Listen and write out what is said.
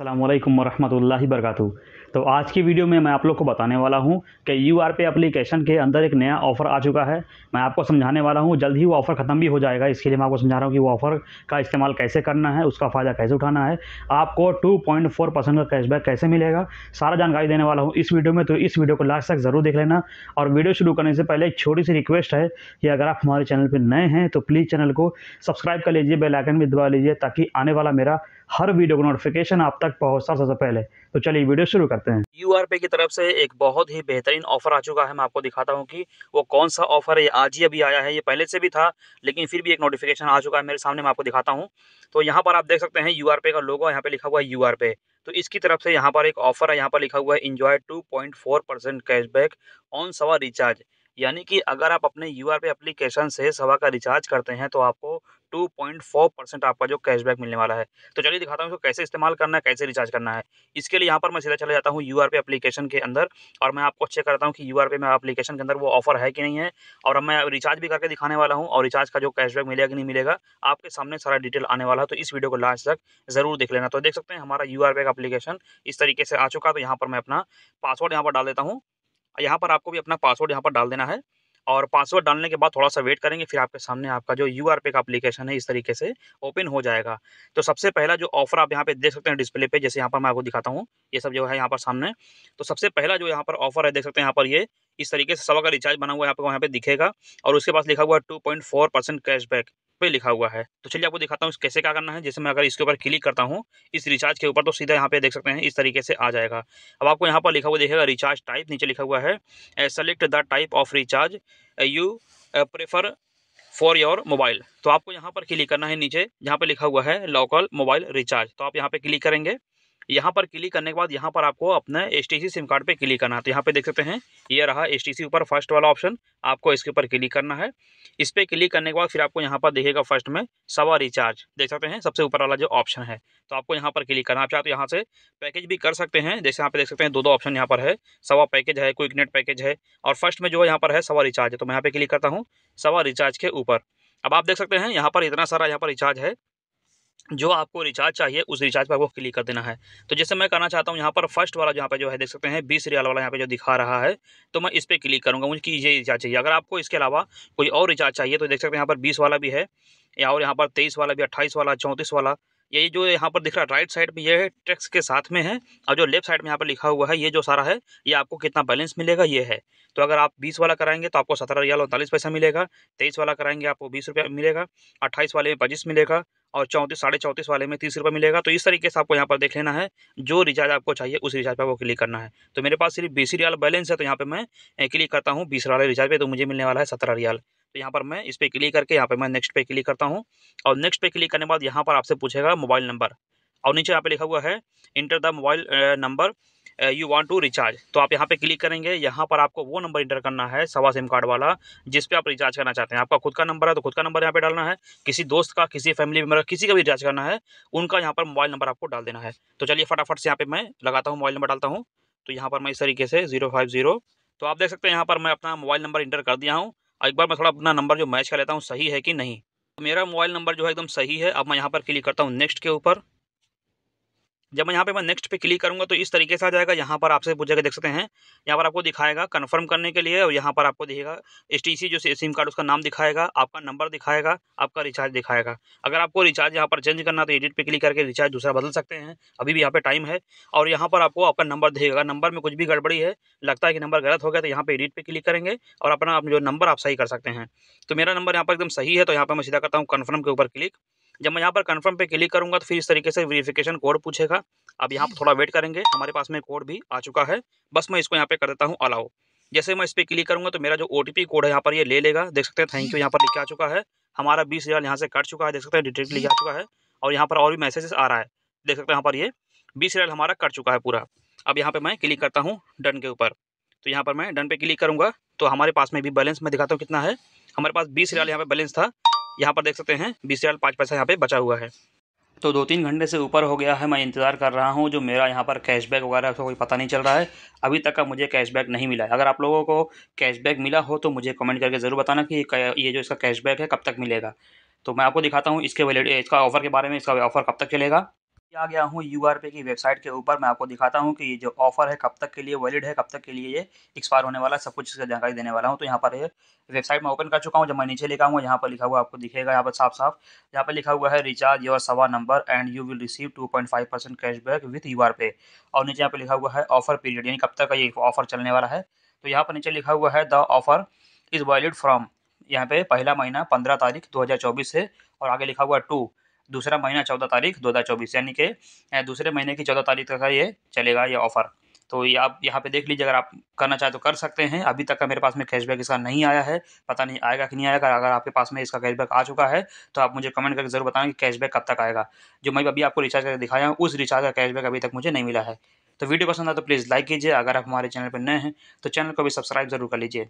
अल्लाम वरहमल वर्क तो आज की वीडियो में मैं आप लोग को बताने वाला हूँ कि यू आर पे अप्लीकेशन के अंदर एक नया ऑफ़र आ चुका है मैं आपको समझाने वाला हूँ जल्द ही वो ऑफ़र ख़त्म भी हो जाएगा इसके लिए मैं आपको समझा रहा हूँ कि वो ऑफ़र का इस्तेमाल कैसे करना है उसका फ़ायदा कैसे उठाना है आपको टू पॉइंट फोर परसेंट का कैशबैक कैसे मिलेगा सारा जानकारी देने वाला हूँ इस वीडियो में तो इस वीडियो को लास्ट तक ज़रूर देख लेना और वीडियो शुरू करने से पहले एक छोटी सी रिक्वेस्ट है कि अगर आप हमारे चैनल पर नए हैं तो प्लीज़ चैनल को सब्सक्राइब कर लीजिए बेलाइकन भी दबा लीजिए ताकि आने वाला मेरा हर वीडियो का नोटिफिकेशन आप तक पहुंचता सबसे पहले तो चलिए वीडियो शुरू करते हैं यू आर पे की तरफ से एक बहुत ही बेहतरीन ऑफर आ चुका है मैं आपको दिखाता हूँ कि वो कौन सा ऑफर है आज ही अभी आया है ये पहले से भी था लेकिन फिर भी एक नोटिफिकेशन आ चुका है मेरे सामने मैं आपको दिखाता हूँ तो यहाँ पर आप देख सकते हैं यू आर पे का लोगो यहाँ पे लिखा हुआ है यू आर पे तो इसकी तरफ से यहाँ पर एक ऑफर है यहाँ पर लिखा हुआ है enjoy two point four percent cashback on सवा रिचार्ज यानी कि अगर आप अपने यू आर एप्लीकेशन से सवा का रिचार्ज करते हैं तो आपको 2.4 परसेंट आपका जो कैशबैक मिलने वाला है तो चलिए दिखाता हूँ इसको कैसे इस्तेमाल करना है कैसे रिचार्ज करना है इसके लिए यहाँ पर मैं सीधा चला जाता हूँ यू आर एप्लीकेशन के अंदर और मैं आपको चेक करता हूँ कि यू आर में एप्लीकेशन के अंदर वो ऑफर है कि नहीं है और अब मैं रिचार्ज भी करके दिखाने वाला हूँ और रिचार्ज का जो कैशबैक मिलेगा कि नहीं मिलेगा आपके सामने सारा डिटेल आने वाला है तो इस वीडियो को लास्ट तक जरूर देख लेना तो देख सकते हैं हमारा यू आर एप्लीकेशन इस तरीके से आ चुका तो यहाँ पर मैं अपना पासवर्ड यहाँ पर डाल देता हूँ यहाँ पर आपको भी अपना पासवर्ड यहाँ पर डाल देना है और पासवर्ड डालने के बाद थोड़ा सा वेट करेंगे फिर आपके सामने आपका जो यू आर पे का अप्लीकेशन है इस तरीके से ओपन हो जाएगा तो सबसे पहला जो ऑफर आप यहाँ पे देख सकते हैं डिस्प्ले पे जैसे यहाँ पर मैं आपको दिखाता हूँ ये सब जो है यहाँ पर सामने तो सबसे पहला जो यहाँ पर ऑफर है देख सकते हैं यहाँ पर ये इस तरीके से सवा का रिचार्ज बना हुआ है आपको यहाँ पे दिखेगा और उसके पास लिखा हुआ है टू कैशबैक पे लिखा हुआ है तो चलिए आपको दिखाता हूँ कैसे क्या करना है जैसे मैं अगर इसके ऊपर क्लिक करता हूँ इस रिचार्ज के ऊपर तो सीधा यहाँ पे देख सकते हैं इस तरीके से आ जाएगा अब आपको यहाँ पर लिखा हुआ देखेगा रिचार्ज टाइप नीचे लिखा हुआ है select the type of recharge you prefer for your mobile तो आपको यहाँ पर क्लिक करना है नीचे जहाँ पर लिखा हुआ है लोकल मोबाइल रिचार्ज तो आप यहाँ पे क्लिक करेंगे यहाँ पर क्लिक करने के बाद यहाँ पर आपको अपने एस सिम कार्ड पर क्लिक करना है तो यहाँ पर देख सकते हैं ये रहा एस ऊपर फर्स्ट वाला ऑप्शन आपको इसके ऊपर क्लिक करना है इस पर क्लिक करने के बाद फिर आपको यहाँ पर देखेगा फर्स्ट में सवा रिचार्ज देख सकते हैं सबसे ऊपर वाला जो ऑप्शन है तो आपको यहाँ पर क्लिक करना आप चाहते तो यहाँ से पैकेज भी कर सकते हैं जैसे यहाँ पे देख सकते हैं दो दो ऑप्शन यहाँ पर है सवा पैकेज है क्विक नेट पैकेज है और फर्स्ट में जो है यहाँ पर है सवा रिचार्ज तो मैं यहाँ पे क्लिक करता हूँ सवा रिचार्ज के ऊपर अब आप देख सकते हैं यहाँ पर इतना सारा यहाँ पर रिचार्ज है जो आपको रिचार्ज चाहिए उस रिचार्ज पर आपको क्लिक कर देना है तो जैसे मैं करना चाहता हूँ यहाँ पर फर्स्ट वाला जहाँ पर जो है देख सकते हैं बीस रियाल वाला यहाँ पे जो दिखा रहा है तो मैं इस पर क्लिक करूँगा मुझे ये रिचार्ज चाहिए अगर आपको इसके अलावा कोई और रिचार्ज चाहिए तो देख सकते हैं यहाँ पर बीस वाला भी है या और यहाँ पर तेईस वाला भी अट्ठाईस वाला चौंतीस वाला ये जो यहाँ पर दिख रहा है राइट साइड में ये है टैक्स के साथ में है और जो लेफ्ट साइड में यहाँ पर लिखा हुआ है ये जो सारा है ये आपको कितना बैलेंस मिलेगा ये है तो अगर आप बीस वाला कराएंगे तो आपको सत्रह रियाल उनतालीस पैसा मिलेगा तेईस वाला कराएंगे आपको बीस रुपया मिलेगा अट्ठाईस वाले में पच्चीस मिलेगा और चौंतीस साढ़े चौंतीस वाले में तीस रुपये मिलेगा तो इस तरीके से आपको यहाँ पर देख लेना है जो रिचार्ज आपको चाहिए उस रिचार्ज पर आपको क्लिक करना है तो मेरे पास सिर्फ बीस रियाल बैलेंस है तो यहाँ पर मैं क्लिक करता हूँ बीस वाले रिचार्ज पर तो मुझे मिलने वाला है सत्रह रियाल तो यहाँ पर मैं इस पर क्लिक करके यहाँ पर मैं नेक्स्ट पे क्लिक करता हूँ और नेक्स्ट पे क्लिक करने बाद यहाँ पर आपसे पूछेगा मोबाइल नंबर और नीचे यहाँ पे लिखा हुआ है enter the mobile number you want to recharge तो आप यहाँ पे क्लिक करेंगे यहाँ पर आपको वो नंबर इंटर करना है सवा सिम कार्ड वाला जिस पे आप रिचार्ज करना चाहते हैं आपका खुद का नंबर है तो खुद का नंबर यहाँ पे डालना है किसी दोस्त का किसी फैमिली मेम्बर किसी का भी रिचार्ज करना है उनका यहाँ पर मोबाइल नंबर आपको डाल देना है तो चलिए फटाफट से यहाँ पे मैं लगाता हूँ मोबाइल नंबर डालता हूँ तो यहाँ पर मैं इस तरीके से जीरो फाइव जीरो तो आप देख सकते हैं यहाँ पर मैं अपना मोबाइल नंबर इंटर कर दिया हूँ एक बार मैं थोड़ा अपना नंबर जो मैच कर लेता हूँ सही है कि नहीं मेरा मोबाइल नंबर जो है एकदम सही है अब मैं यहाँ पर क्लिक करता हूँ नेक्स्ट के ऊपर जब मैं यहाँ पे मैं नेक्स्ट पे क्लिक करूँगा तो इस तरीके से आ जाएगा यहाँ पर आपसे पूछेगा देख सकते हैं यहाँ पर आपको दिखाएगा कन्फर्म करने के लिए और यहाँ पर आपको दिखेगा एस जो सिम कार्ड उसका नाम दिखाएगा आपका नंबर दिखाएगा आपका रिचार्ज दिखाएगा अगर आपको रिचार्ज यहाँ पर चेंज करना तो एडिट पर क्लिक करके रिचार्ज दूसरा बदल सकते हैं अभी भी यहाँ पर टाइम है और यहाँ पर आपको आपका नंबर दिखेगा नंबर में कुछ भी गड़बड़ी है लगता है कि नंबर गलत हो गया तो यहाँ पर एडिट पर क्लिक करेंगे और अपना जो नंबर आप सही कर सकते हैं तो मेरा नंबर यहाँ पर एकदम सही है तो यहाँ पर मैं सीधा करता हूँ कन्फर्म के ऊपर क्लिक जब मैं यहाँ पर कन्फर्म पे क्लिक करूँगा तो फिर इस तरीके से वेरिफिकेशन कोड पूछेगा अब यहाँ पर थोड़ा वेट करेंगे हमारे पास में कोड भी आ चुका है बस मैं इसको यहाँ पे कर देता हूँ अलाउ जैसे मैं इस पर क्लिक करूँगा तो मेरा जो ओ कोड है यहाँ पर ये ले लेगा देख सकते हैं थैंक यू यहाँ पर लिखा आ चुका है हमारा बीस हज़ार यहाँ से कट चुका है देख सकते हैं डिटेल लिखा आ चुका है और यहाँ पर और भी मैसेजेस आ रहा है देख सकते हैं यहाँ पर ये बीस हज़ार हमारा कट चुका है पूरा अब यहाँ पर मैं क्लिक करता हूँ डन के ऊपर तो यहाँ पर मैं डन पे क्लिक करूँगा तो हमारे पास में भी बैलेंस मैं दिखाता हूँ कितना है हमारे पास बीस हज़ार यहाँ पर बैलेंस था यहाँ पर देख सकते हैं बीस रियाल पाँच पैसा यहाँ पे बचा हुआ है तो दो तीन घंटे से ऊपर हो गया है मैं इंतज़ार कर रहा हूँ जो मेरा यहाँ पर कैशबैक वगैरह का कोई पता नहीं चल रहा है अभी तक का मुझे कैशबैक नहीं मिला है अगर आप लोगों को कैशबैक मिला हो तो मुझे कमेंट करके ज़रूर बताना कि ये जो इसका कैशबैक है कब तक मिलेगा तो मैं आपको दिखाता हूँ इसके वैलिड इसका ऑफ़र के बारे में इसका ऑफ़र कब तक चलेगा आ गया हूँ यू की वेबसाइट के ऊपर मैं आपको दिखाता हूँ कि ये जो ऑफर है कब तक के लिए वैलिड है कब तक के लिए ये एक्सपायर होने वाला सब कुछ इसका जानकारी देने वाला हूँ तो यहाँ पर वेबसाइट मैं ओपन कर चुका हूँ जब मैं नीचे लिखा हुआ यहाँ पर लिखा हुआ आपको दिखेगा यहाँ पर साफ साफ यहाँ पर लिखा हुआ है recharge your sava number and you will receive two point five percent cashback with you pay और नीचे यहाँ पर लिखा हुआ है ऑफर पीरियड यानी कब तक का ये ऑफर चलने वाला है तो यहाँ पर नीचे लिखा हुआ है the offer is valid from यहाँ पे पहला महीना पंद्रह तारीख दो से और आगे लिखा हुआ है टू दूसरा महीना चौदह तारीख दो हज़ार चौबीस यानी कि दूसरे महीने की चौदह तारीख तक का ये चलेगा ये ऑफ़र तो ये आप यहाँ पे देख लीजिए अगर आप करना चाहें तो कर सकते हैं अभी तक का मेरे पास में कैशबैक इसका नहीं आया है पता नहीं आएगा कि नहीं आएगा अगर आपके पास में इसका कैशबैक आ चुका है तो आप मुझे कमेंट करके ज़रूर बताएं कि कैशबैक कब तक आएगा जो मैं अभी आपको रिचार्ज करके दिखाया हूँ उस रिचार्ज का कैशबैक अभी तक मुझे नहीं मिला है तो वीडियो पसंद आए तो प्लीज़ लाइक कीजिए अगर आप हमारे चैनल पर नए हैं तो चैनल को भी सब्सक्राइब जरूर कर लीजिए